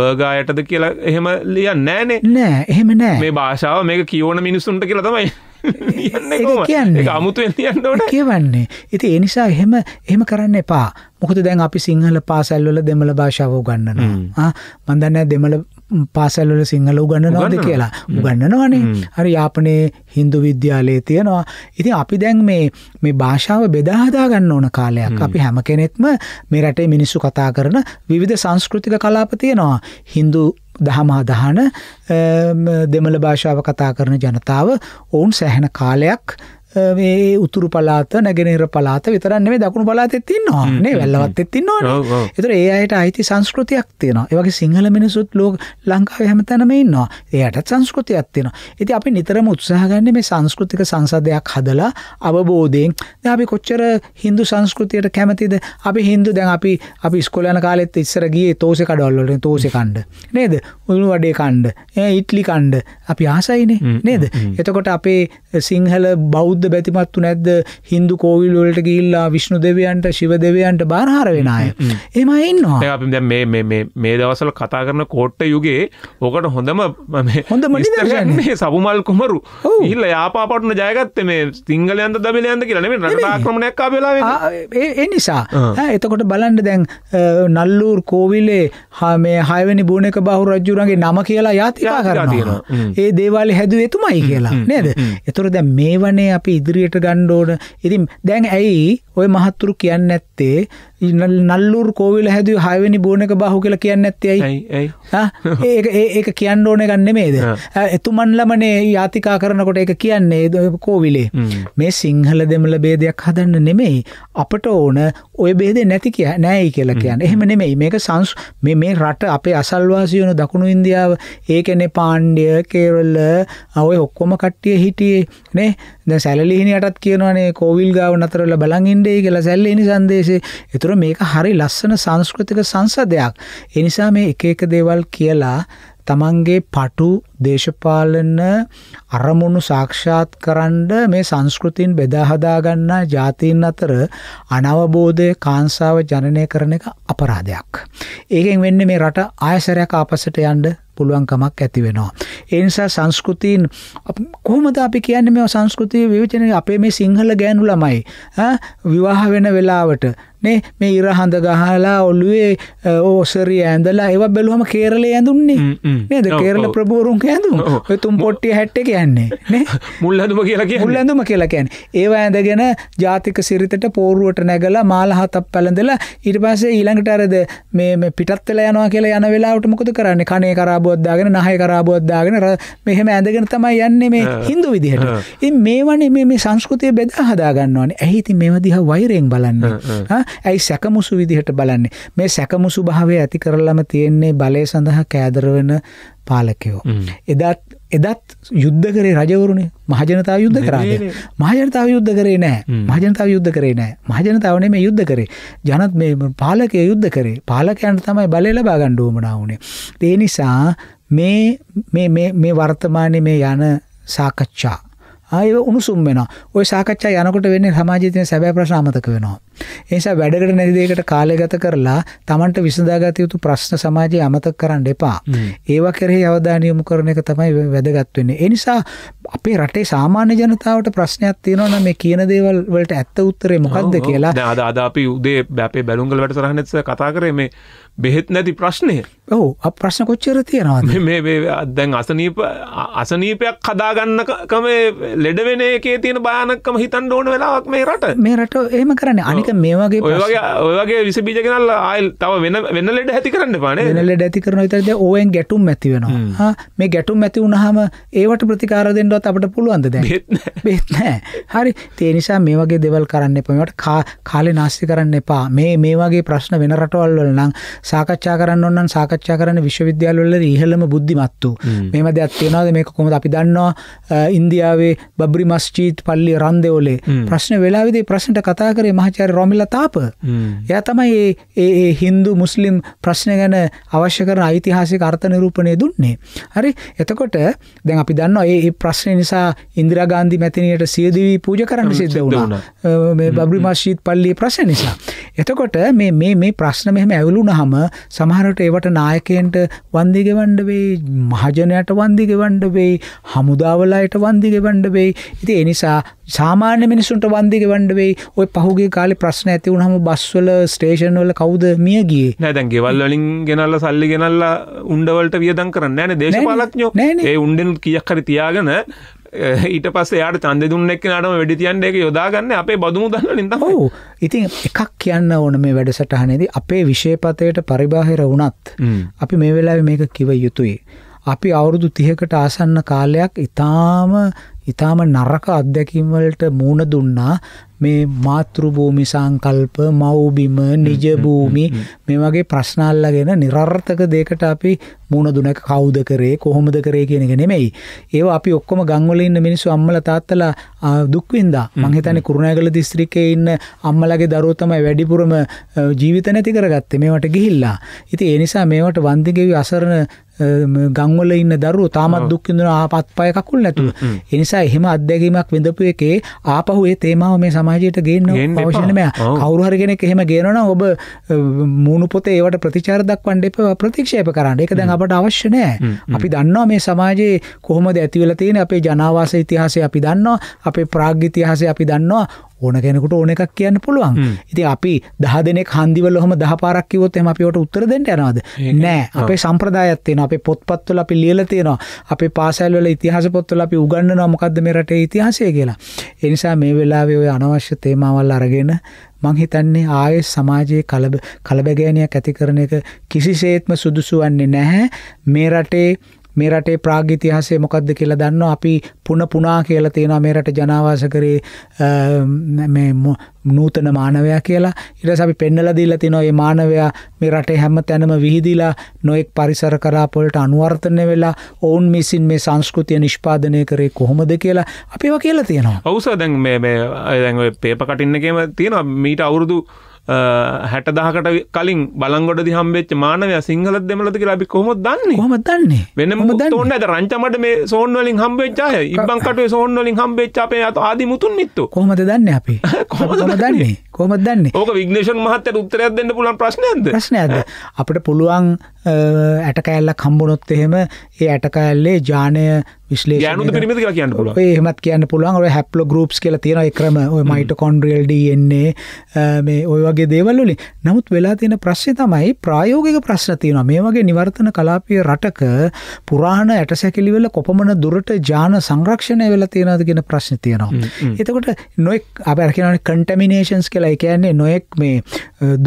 බර්ගායටද කියලා එහෙම ලිය නෑනේ නෑ එහෙම නෑ මේ භාෂාව මේක කියවන මිනිස්සුන්ට කියලා තමයි කියන්නේ අමුතුවෙන් ලියන්න ඕන කියවන්නේ ඉතින් ඒ නිසා එහෙම එහෙම කරන්න එපා මොකද දැන් අපි සිංහල පාසල් වල දෙමළ භාෂාව උගන්වනවා මම දන්නේ දෙමළ පාසල් වල සිංහල උගන්වනවද කියලා උගන්වනවනේ හරි යාපනයේ Hindu විද්‍යාලයේ තියෙනවා ඉතින් අපි දැන් මේ මේ භාෂාව බෙදා හදා ගන්න ඕන කාලයක් අපි හැම කෙනෙක්ම මේ රටේ මිනිස්සු කතා කරන විවිධ සංස්කෘතික කලාප තියෙනවා Hindu දහමා දහන දෙමළ භාෂාව කතා කරන ජනතාව ඔවුන් සැහැන කාලයක් මේ උතුරු පලාත නැගෙනහිර පලාත විතරන්න මේ දකුණු පලාතෙත් තින්නවා නේ වැල්ලවත් එත්තින්නවා එතර ඒ අයට අයිති සංස්කෘතියක් තියෙනවා ඒවගේ සිංහල මිනිසුත් ලෝක ලංකාව හැම තැනම ඉන්නවා ඒයටත් සංස්කෘතියක් තියෙනවා ඉති අපි නිතරම උත්සාහගන්න මේ සංස්කෘතික සංසධයක් හදලා අවබෝධයෙන් අපි කොච්චර හින්දු සංස්කෘතියට කැමතිද අපි හින්දු දැන් අපි අපි ස්කොලන කාලෙත් ඉස්සර ගිය තෝසෙ කඩවල්ලට තෝසෙ කණ්ඩ නේද උළු වඩේ කණ්ඩ ඉට්ලි කණ්ඩ අපි ආසයිනේ නේද එතකොට අපේ සිංහල බෞද්ධ බෞද්ධ බැතිමත්තු නැද්ද හින්දු කෝවිල් වලට ගිල්ලා විශ්ණු දෙවියන්ට ශිව දෙවියන්ට බාරහර වෙන අය එම ඉන්නවා දැ මේ දවසල කතා කරන කෝට්ට යුගේ ඕකට හොඳම හොඳ මනිස්තරන්නේ සබුමල් කුමරු ඉල්ල යාපාපටන ජයගත්ත මේ සිංහලයන්ත දමිලයන්ද කියලනේ ක්‍රමණයක් වෙලා ඒ නිසා එතකොට බලන්ඩ දැන් නල්ලූර් කෝවිලේ හා මේ හයවැනි බූනක බහු රජ්ජුරන්ගේ නම කියලා යාතිකා කරලා තියෙනවා ඒ දේවාලි හැදුව එතුමයි කියලා නේද එතුර දැ මේ වනේ අපි අපි ඉදිරියට ගණ්ඩෝන ඉතින් දැන් ඇයි ඔය මහත්තුරු කියන්න ඇත්තේ නල්ලුර් කෝවිල හැදව හයවැනි බෝනක බහු කියල කියන්න ඇත්තයි ඒ ඒක කියන්න ඕන ගන්න මේද එතුමන්ලමනේ යාතිකා කරනකොට එක කියන්නේ ද කෝවිලේ මේ සිංහල දෙමල බේදයක් හදන්න නෙමෙයි අපට ඕන ඔය බේදේ නැති කිය නෑයි කියලා කියන්න එහෙම නෙමෙයි මේක සංස් මේ මේ රට අපේ අසල්වාසියන දකුණු ඉන්දියාව ඒකනෙ පාණ්ඩිය කේරල්ල අවය ඔක්කොම කට්ටිය හිටියේ නේ ද සැලලිහිනියටත් කියනවනේ කෝවිල් ගාව නතරල බලංඉන්ඩේ කියලා සැල්ලනි සන්දේශේ එතුර තොර මේක හරි ලස්සන සංස්කෘතික සංසදයක්. එනිසා මේ එක එක දේවල් කියලා තමන්ගේ පටු දේශපාලන අරමුණු සාක්ෂාත් කරන්ඩ මේ සංස්කෘතින් බෙදාහදාගන්නා ජාතීන් අතර අනවබෝධය කාංසාව ජනනය කරන එක අපරාධයක්. ඒකෙන් වෙන්න මේ රට ආයසරයක් ආපසට යන්ඩ පුළුවන්කමක් ඇති වෙනවා. ඒනිසා සංස්කෘතින් කොහමද අපි කියන්න මේ සංස්කෘතිය විවචනය අපේ මේ සිංහල ගෑනු ළමයි විවාහ වෙන වෙලාවට නේ මේ ඉර හඳ ගහලා ඔල්ලුවේ ඕසරිය ඇඳලා ඒව බැලුවම කේරලේ ඇඳුන්නේ නේද කේරල ප්‍රභූරුන්ක ඇඳුම් ඔය තුම් පොට්ටිය හැට් එක යන්නේ නේ මුල් ඇඳුම කියලා කියන්නේ මුල් ඇඳුම කියලා කියන්නේ ඒව ඇඳගෙන ජාතික සිරිතට පෝරුවට නැගලා මාල හතක් පැලඳලා ඊට පස්සේ ඊළඟට අරද මේ මේ පිටත් වෙලා යනවා කියලා යන වෙලාවට මොකද කරන්නේ කනේ කරාබුවක් දාගෙන නහය කරාබුවක් දාගෙන මෙහෙම ඇඳගෙන තමයි යන්නේ මේ හින්දු විදිහට ඉතින් මේවනේ මේ මේ සංස්කෘතිය බෙදා හදා ගන්න ඕනේ ඇයි ඉතින් මේව දිහා වෛරයෙන් බලන්නේ ඇයි සැකමුසු විදිහට බලන්නේ මේ සැකමුසු භාවය ඇති කරලම තියෙන්නේ බලය සඳහා කෑදරවෙන පාලකයෝ. එදත් එදත් යුද්ධ කරේ රජවරුණේ මහජනතාව යුද්ධ කරන්නේ මහජනතාව යුද්ධ කරේ නෑ මහජනතාව යුද්ධ කරේ නෑ මහජනතාවනේ මේ යුද්ධ කරේ ජනත් මේ පාලකය යුද්ධ කරේ පාලකයන්ට තමයි බලය ලබා ගන්න උවමනා වුණේ. ඒ නිසා මේ මේ මේ වර්තමානයේ මේ යන සාකච්ඡා ආයෙ උණුසුම් වෙනවා. ওই සාකච්ඡා යනකොට වෙන්නේ සමාජයේ තියෙන සැබෑ ප්‍රශ්න අමතක වෙනවා. ඒ නිසා වැඩකට නැති දෙයකට කාලය ගත කරලා Tamanට විසඳාගත යුතු ප්‍රශ්න සමාජයේ අමතක කරන්න එපා. ඒවා කෙරෙහි අවධානය යොමු කරන එක තමයි වැදගත් වෙන්නේ. ඒ නිසා අපේ රටේ සාමාන්‍ය ජනතාවට ප්‍රශ්නයක් තියෙනවා නම් මේ කියන දේවල් වලට ඇත්ත උත්තරේ මොකක්ද කියලා. දැන් අද අද අපි උදේ අපේ බැලුම්ගල වැඩසටහනෙත් කතා කරේ මේ බෙහෙත් නැති ප්‍රශ්නය ඔහු අප ප්‍රශ්න කොච්චර තියෙනවා මේ දැන් අසනීප අසනීපයක් හදාගන්නකම ලෙඩවෙන එකේ තියෙන බානක්කම හිතන් ඕන වෙලාවක් මේ රට මේ රට ඒම කරන්න අනික මේ වගේ ඔයගේ ඔයගේ විසබීජ කෙනල් ආයල් තව වෙන වෙන ලෙඩ ඇති කරන්න පාන ලෙඩ ඇති කරන තරද ඕයෙන් ගැටුම් ඇතිවෙනවා මේ ගැටුම් ඇති වුණහම ඒවට ප්‍රතිකාර දෙන්නවත් අපට පුළුවන්ද දැ බෙත් නෑ හරි තේනිසා මේ වගේ දෙවල් කරන්න එපමට කා කාලෙ නාස්ති කරන්න එපා මේ මේ වගේ ප්‍රශ්න වෙන රටවල්වල නම් සාකච්ඡා කරන්න ඔන්න සාකච්ඡා කරන විශ්වවිද්‍යාලවල ඉහළම බුද්ධිමත්තු මෙම දෙයක් තියෙනවාද මේක කොමද අපි දන්නවා ඉන්දියාවේ බබ්‍රි මස්චීත් පල්ලි රන්දෙවලේ ප්‍රශ්න වෙලාවිදේ ප්‍රශ්නට කතා කරේ මහචාර රොමිල තාප එය තමයි ඒ හින්දු මුස්ලිම් ප්‍රශ්න ගැන අවශ්‍ය කරන ඓතිහාසික අර්ථ නිරූපණය දුන්නේ හරි එතකොට දැන් අපි දන්නවා ඒ ප්‍රශ්නය නිසා ඉන්දිරා ගාන්ධි මැතිනියට සියදිවී පූජ කරන්න සිද්ධ වුණා මේ බබ්‍රි මස්ජීත් පල්ලි ප්‍රශ්න නිසා එතකොට මේ මේ ප්‍රශ්න මෙහෙම ඇවුලුනහම වුණාම සමහරට ඒවට නායකයන්ට වන්දි ගෙවන්න වෙයි, මහජනයාට වන්දි ගෙවන්න වෙයි, හමුදාවලයට වන්දි ගෙවන්න වෙයි. ඉතින් ඒ නිසා සාමාන්‍ය මිනිසුන්ට වන්දි ගෙවන්න වෙයි. ওই පහුගිය කාලේ ප්‍රශ්න ඇති වුණාම බස් වල ස්ටේෂන් වල කවුද මිය ගියේ? නෑ දැන් ගෙවල් වලින් ගෙනල්ලා සල්ලි ගෙනල්ලා උණ්ඩවලට වියදම් කරන්නේ නෑනේ දේශපාලඥයෝ. ඒ උණ්ඩෙන් කීයක් හරි තියාගෙන ඊට පස්ස යාට චන්ද දුන්නෙක් නටම වැඩි තියන්ට එක යොදාගන්න අපේ බදමු දන්න නිද හෝ ඉතින් එකක් කියන්න ඕන මේ වැඩසටහනේදී අපේ විශේපතයට පරිබාහිර වුණත් අපි මේ වෙලාව මේක කිව යුතුයි. අපි අවුරුදු තිහකට ආසන්න කාලයක් ඉතාම ඉතාම නරක අත්දැකීම්වලට මූුණ දුන්නා මේ මාතෘභූමි සංකල්ප මව්බිම නිජභූමි මේ වගේ ප්‍රශ්නල්ලගෙන නිරර්ථක දෙකට අපි මුණ දුන කවුද කරේ කොහොමද කරේ කියන එක නෙමෙයි. ඒවා අපි ඔක්කොම ගම්වල ඉන්න මිනිස්සු අම්මලා තාත්තලා දුක් විඳා. මං හිතන්නේ කුරුණෑගල දිස්ත්‍රික්කයේ ඉන්න අම්මලාගේ දරුවෝ තමයි වැඩිපුරම ජීවිත නැති කරගත්තේ මේවට ගිහිල්ලා. ඉතින් ඒ නිසා මේවට වන්දි ගෙවි අසරණ ගංවල ඉන්න දරුව තාමත් දුක්කිඳන ආපත් පය කකුල් නැතුව. එනිසා එහෙම අත්දැකීමක් විඳපු එකේ ආපහු ඒ තේමාව මේ සමාජයට ගේන්න පවශනම කවරුහර කෙනෙක් එහෙම ගේනන ඔබ මූුණු පොතේ ඒවට ප්‍රතිචාර දක්වන්න එප ප්‍රතික්ෂේප කරන්න එක දැන් අපට අවශ්‍ය නෑ අපි දන්නවා මේ සමාජයේ කොහොමද ඇතිවල තියෙන අපේ ජනවාස ඉතිහාසය අපි දන්නවා අපේ ප්‍රාග්ගිතිහාසය අපි දන්නවා ඕන කෙනෙකුට ඕන එකක් කියන්න පුළුවන් ඉති අපි දහ දෙනෙක් හන්දිවල හොම දහ පාරක්කිවොත් එම අපිට උත්තර දෙට යනවාද නෑ අපේ සම්ප්‍රදායත්තියන අපේ පොත්පත්වල අපි ලියල තියෙනවා අපේ පාසැල්වල ඉතිහාස පොත්වල අපි උගන්න නොමකක්ද මේ රටේ ඉතිහාසය කියලා එනිසා මේ වෙලාවේ ඔය අනවශ්‍ය තේමාවල් අරගෙන මං හිතන්නේ ආයෙ සමාජයේ කලබ කලබගෑනයක් ඇති කරන එක කිසිසේත්ම සුදුසු වන්නේ නැහැ මේ රටේ මේ රටේ ප්‍රාග් ඉතිහාසය මොකක්ද කියලා දන්නවා අපි පුන පුනා කියලා තියෙනවා මේ රට ජනාවාස කරේ මේ නූතන මානවයා කියලා ඊට පස්සේ අපි පෙන්නලා දීලා තිනවා මේ මානවයා මේ රටේ හැම තැනම විහිදිලා නොඑක් පරිසර කලාප වලට අනුවර්තනය වෙලා ඔවුන් මිසින් මේ සංස්කෘතිය නිෂ්පාදනය කරේ කොහොමද කියලා අපි ඒවා කියලා තියෙනවා. ඔව් සර් දැන් මේ මේ දැන් ඔය පේපර් කටින් එකේම තියෙනවා මීට අවුරුදු හැටදාහකට කලින් බලගොඩ හම්බෙච් මානවය සිංහල දෙමලද ලබි කොම දන්නේ හම දන්නේ වෙනම තොන්න ඇත රංචමට මේ සෝන්වලින් හම්බේච්චාය ඉබංකටේ සෝන්වලින් හම්බේච්චාපේ අත ආදි මුතුන් නිත්තු කොමද දන්න අපි කොම දන්නේ කොම දන්නේ ඕක විග්නේෂන් මහත්තයට උත්තරයක් දෙන්න පුලන් ප්‍රශ්නයද ප්‍රශ්නයද අපට පුළුවන් ඇටකෑල්ල කම්බුණොත් එහෙම ඒ ඇටකෑල්ලේ ජානය විශ්ලේෂ පිරිමි කියලා කියන්න පුල ඒමත් කියන්න පුළුවන් ඔය හැප්ලෝ ගරුප්ස් කියල තියෙන ක්‍රම ඔය මයිට කොන්ඩ්‍රියල් ඩන්නේ මේ ඔය වගේ දේවල්ලි නමුත් වෙලා තියෙන ප්‍රශ්්‍ය තමයි ප්‍රායෝගික ප්‍රශ්න තියෙන මේ වගේ නිවර්තන කලාපය රටක පුරාණ ඇට සැකිලිවෙල කොපමන දුරට ජාන සංරක්ෂණය වෙලා තියෙනද කියෙන ප්‍රශ්න තියෙනවා එතකොට නොෙක් අබැරකින කටමිනේෂන්ස් කියලා එකන්නේ නොයෙක් මේ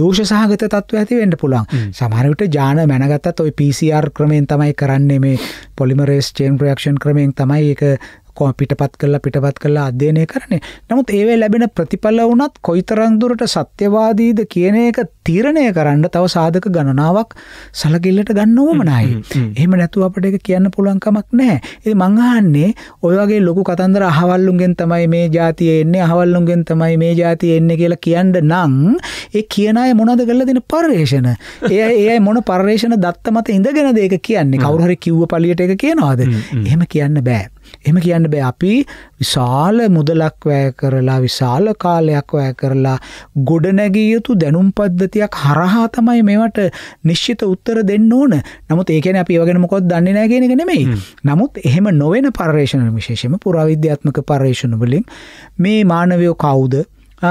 දෝෂ සහගත තත්ව ඇතිවෙන්ට පුළන් සමහරට ජාන මැනගත්තත් ඔයි පිසිR ක්‍රමයෙන් තමයි කරන්නේ මේ පොලිමරේස් චේන් ප්‍රයක්ෂන් ක්‍රම ක්‍රමයෙන් තමයි ඒක කොම පිටපත් කරලා පිටපත් කරලා අධ්‍යයනය කරන්නේ. නමුත් ඒවේ ලැබෙන ප්‍රතිඵල වුණත් කොයිතරම් දුරට සත්‍යවාදීද කියන එක තීරණය කරන්න තව සාධක ගණනාවක් සලකිල්ලට ගන්න ඕමනයි. එහෙම නැතුව අපිට ඒක කියන්න පුළුවන් කමක් නැහැ. ඉතින් මං අහන්නේ ඔය වගේ ලොකු කතන්දර අහවල්ලුන්ගෙන් තමයි මේ ජාතිය එන්නේ, අහවල්ලුන්ගෙන් තමයි මේ ජාතිය එන්නේ කියලා කියන්න නම් ඒ කියන අය මොනවද කරලා දෙන පරිශ්‍රණ? ඒ ඒ මොන පරිශ්‍රණ දත්ත මත ඉඳගෙනද ඒක කියන්නේ? කවුරු හරි කිව්ව පළියට ඒක කියනවාද? එහෙම කියන්න බෑ. එම කියන්න බෑ අපි විශාල මුදලක් වැය කරලා විශාල කාලයක් වැය කරලා ගොඩනැගිය යුතු දැනුම් පද්ධතියක් හරහා තමයි මේවට නිශ්චිත උත්තර දෙන්න ඕන. නමුත් ඒ කියන්නේ අපි ඒව ගැන මොකවත් දන්නේ නැහැ කියන එක නෙමෙයි. නමුත් එහෙම නොවන පර්යේෂණ විශේෂයෙන්ම පුරාවිද්‍යාත්මක පර්යේෂණ වලින් මේ මානවය කවුද?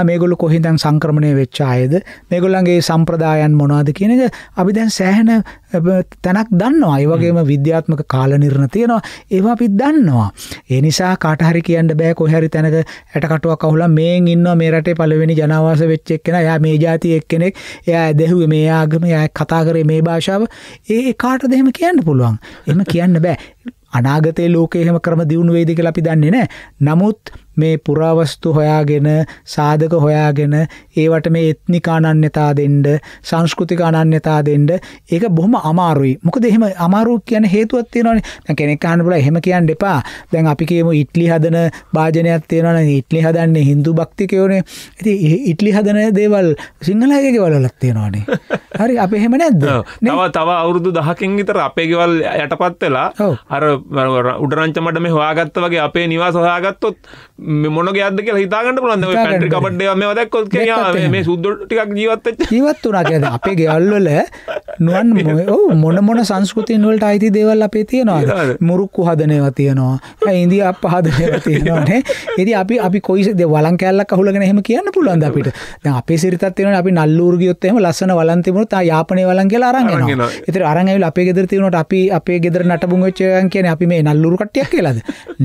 මේගොල්ලු කොහින්දන් සංක්‍රමණය වෙච්ච අයද මේගොල්ලන්ගේ සම්ප්‍රදායන් මොනවාද කියන එක අපි දැන් සෑහෙන තැනක් දන්නවා ඒ වගේම විද්‍යාත්මක කාලනිර්ණ තියෙනවා ඒවා අපි දන්නවා ඒ නිසා කාට හරි කියන්න බෑ කොහරි තැනක ඇටකටුවක් අහුලා මේන් ඉන්නවා මේ රටේ පළවෙනි ජනාවාස වෙච්ච එක්කෙනා එයා මේ ජාතියේ එක්කෙනෙක් එයා ඇදහුවේ මේ ආගම එයා කතා කරේ මේ භාෂාව ඒ කාටද එහෙම කියන්න පුළුවන් එහෙම කියන්න බෑ අනාගතයේ ලෝකයේ එහෙම ක්‍රම දියුණු වෙයිද කියලා අපි දන්නේ නැහැ නමුත් මේ පුරාවස්තු හොයාගෙන සාධක හොයාගෙන ඒවට මේ එත්නික අනන්‍යතා දෙන්න සංස්කෘතික අනන්‍යතා දෙන්න ඒක බොහොම අමාරුයි. මොකද එහෙම අමාරු කියන හේතුවක් තියෙනවනේ. දැන් කෙනෙක් අහන්න බුණා එහෙම කියන්න එපා. දැන් අපි කියමු ඉට්ලි හදන වාදනයක් තියෙනවනේ. ඉට්ලි හදන්නේ Hindu භක්තිකයෝනේ. ඉතින් ඉට්ලි හදන දේවල් සිංහල අයගේ ගෙවල් වලත් තියෙනවනේ. හරි අපි එහෙම නැද්ද? තව තව අවුරුදු 10කින් විතර අපේ ගෙවල් යටපත් වෙලා අර උඩරංච මඩ මේ හොයාගත්ත වගේ අපේ නිවාස හොයාගත්තොත් මොන ගයක්ද කියලා හිතාගන්න පුළන්ද පැටි කබඩ්ඩය මේ දක්කොත් කිය මේ සුද්දොට ටිකක් ජීවත්ත ජීවත් වනා කියද අපේ ගෙවල්වල නුවන් මොන මොන සංස්කෘතින් වලට අයිති දේවල් අපේ තියෙනවා මුරුක්කු හදනව තියෙනවා ඉන්දී අප හදනව තියෙනවානේ එති අපි අපි කොයිසද වලන් කැල්ලක් අහුලගෙන එහෙම කියන්න පුළුවන්ද අපිට අපේ සිරිතත් තියෙන අපි නල්ලූර්ගියොත් එහෙම ලස්සන වලන් තිබුණොත් තා යාපනය වලන් කියලා අරන් යනවා ඉතින් අරන් ඇවිල්ලා අපේ ගෙදර තියෙනකොට අපි අපේ ගෙදර නටබුන් වෙච්ච එකන් කියන්නේ අපි මේ නල්ලූරු කට්ටියක් කියලාද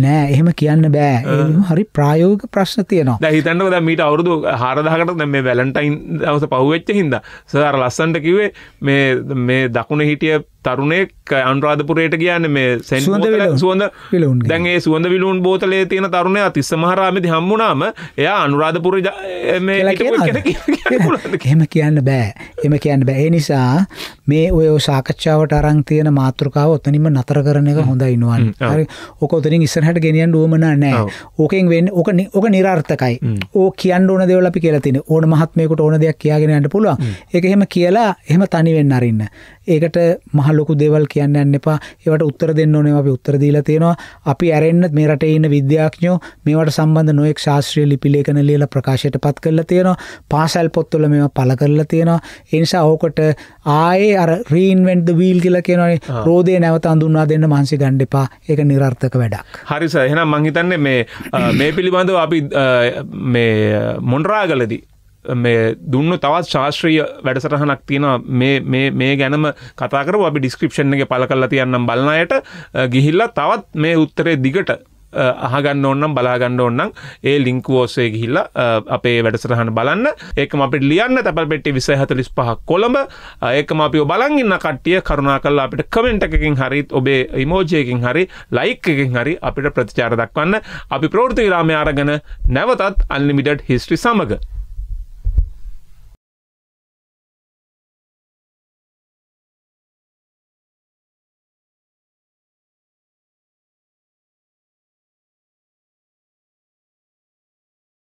නෑ එහෙම කියන්න බෑ හරි ප්‍රායෝගික ප්‍රශ්න තියෙනවා. දැන් හිතන්නකෝ දැන් මීට අවුරුදු 4000කට දැන් මේ වැලන්ටයින් දවස පහුවෙච්ච හින්දා සර් ලස්සන්ට කිව්වේ මේ මේ දකුණේ හිටිය තරුණෙක් අන්රාධපුරයට කියන්න මේ සැන්ුවද සුවඳ දැන්ගේ සුවඳ විලුන් බෝතලේ තියෙන තරුණය අතිස්ස මහරාමිදි හම්බුණාම එයා අනුරාධපුර එහෙම කියන්න බෑ එම කියන්න බෑ ඒ නිසා මේ ඔය සාකච්ඡාවට අරං තියෙන මාතෘකාව ඔතනින්ම නතර කරන එක හොඳ ඉනුවන් හරි ඕක ඔතනින් ඉස්සරහට ගෙනියන්න ඕමනා නෑ ඕකෙන් වෙන්න ඕක ඕක නිරර්ථකයි ඕ කියන්න ඕන දේවල් අපි කියලා තියෙන ඕන මහත්මයෙකුට ඕන දෙයක් කියාගෙන යන්න පුළුවන් ඒක එහෙම කියලා එහෙම තනි වෙන්න අරින්න ඒකට මහ මහ ලොකු දේවල් කියන්න යන්න එපා ඒවට උත්තර දෙන්න ඕනේ අපි උත්තර දීලා තියෙනවා අපි ඇරෙන්න මේ රටේ ඉන්න විද්‍යාඥයෝ මේවට සම්බන්ධ නොඑක් ශාස්ත්‍රීය ලිපි ලේඛන ලියලා ප්‍රකාශයටපත් කරලා තියෙනවා පාසල් පොත්වල මේවා පළ කරලා තියෙනවා ඒ නිසා ඕකට ආයේ අර රීඉන්වෙන්ට් ද වීල් කියලා කියනවානේ රෝදේ නැවත අඳුන්වා දෙන්න මහන්සි ගන්න එපා ඒක නිර්ර්ථක වැඩක් හරි සර් එහෙනම් මං හිතන්නේ මේ මේ පිළිබඳව අපි මේ මොන්රාගලදී මේ දුන්න තවත් ශාස්ත්‍රීය වැඩසටහනක් තියෙන මේ ගැනම කතාකර අපි ඩිස්ක්‍රපෂන් එක පල කල්ලා තියන්නම් බලන්නයට ගිහිල්ලා තවත් මේ උත්තරේ දිගට අහගන්න ඔන්නම් බලාගන්න ඔන්නම් ඒ ලිංකුවෝසේ ගිහිල්ල අපේ වැඩසටහන බලන්න ඒකම අපිට ලියන්න තැපල් පෙට්ටි විසය හතලිස් පහ කොළඹ ඒකම අපි බලන්ඉන්න කට්ටිය කරුණා කල්ලා අපිට කමෙන්ට් එකකින් හරිත් ඔබේ ඉමෝජයකින් හරි ලයික් එකින් හරි අපිට ප්‍රතිචාර දක්වන්න අපි ප්‍රෝෘති විරාමය අරගෙන නැවතත් අන්ලිමිඩට් හිස්ට්‍රි සමඟ